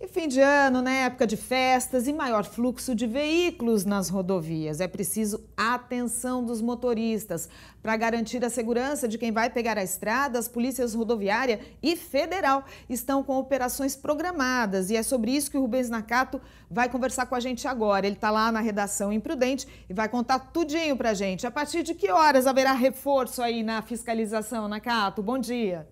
E fim de ano, né? Época de festas e maior fluxo de veículos nas rodovias. É preciso atenção dos motoristas. Para garantir a segurança de quem vai pegar a estrada, as polícias rodoviária e federal estão com operações programadas. E é sobre isso que o Rubens Nakato vai conversar com a gente agora. Ele está lá na redação Imprudente e vai contar tudinho para a gente. A partir de que horas haverá reforço aí na fiscalização, Nakato? Bom dia.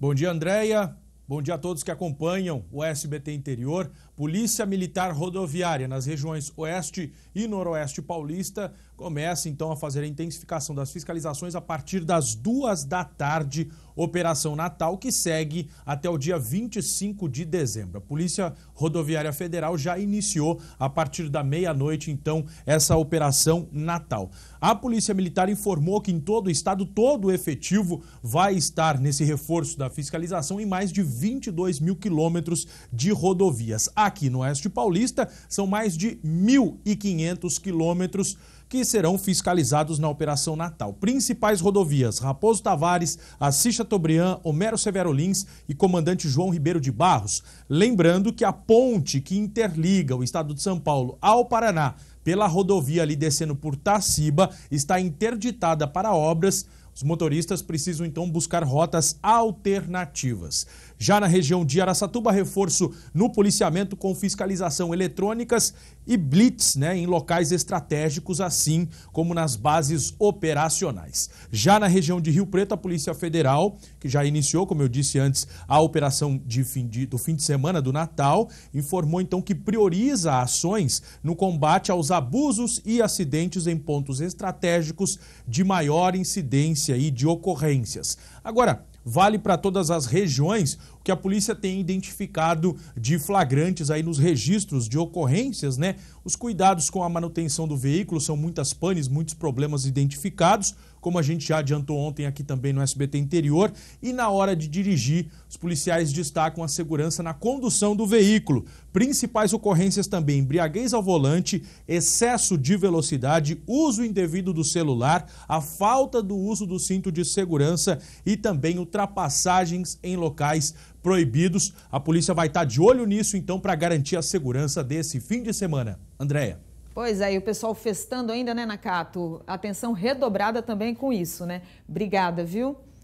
Bom dia, Andréia. Bom dia a todos que acompanham o SBT Interior. Polícia Militar Rodoviária nas regiões Oeste e Noroeste Paulista começa então a fazer a intensificação das fiscalizações a partir das duas da tarde Operação Natal, que segue até o dia 25 de dezembro. A Polícia Rodoviária Federal já iniciou, a partir da meia-noite, então, essa Operação Natal. A Polícia Militar informou que em todo o estado, todo o efetivo vai estar nesse reforço da fiscalização em mais de 22 mil quilômetros de rodovias. Aqui no Oeste Paulista, são mais de 1.500 quilômetros que serão fiscalizados na Operação Natal. Principais rodovias: Raposo Tavares, Assis Chateaubriand, Homero Severo Lins e Comandante João Ribeiro de Barros. Lembrando que a ponte que interliga o estado de São Paulo ao Paraná pela rodovia ali descendo por Taciba está interditada para obras. Os motoristas precisam então buscar rotas alternativas. Já na região de Araçatuba, reforço no policiamento com fiscalização eletrônicas e blitz né, em locais estratégicos, assim como nas bases operacionais. Já na região de Rio Preto, a Polícia Federal, que já iniciou, como eu disse antes, a operação de fim de, do fim de semana do Natal, informou então que prioriza ações no combate aos abusos e acidentes em pontos estratégicos de maior incidência aí de ocorrências. Agora, vale para todas as regiões que a polícia tem identificado de flagrantes aí nos registros de ocorrências, né? Os cuidados com a manutenção do veículo são muitas panes, muitos problemas identificados, como a gente já adiantou ontem aqui também no SBT Interior. E na hora de dirigir, os policiais destacam a segurança na condução do veículo. Principais ocorrências também: embriaguez ao volante, excesso de velocidade, uso indevido do celular, a falta do uso do cinto de segurança e também ultrapassagens em locais proibidos. A polícia vai estar de olho nisso, então, para garantir a segurança desse fim de semana. Andréia. Pois é, e o pessoal festando ainda, né, Nakato? Atenção redobrada também com isso, né? Obrigada, viu?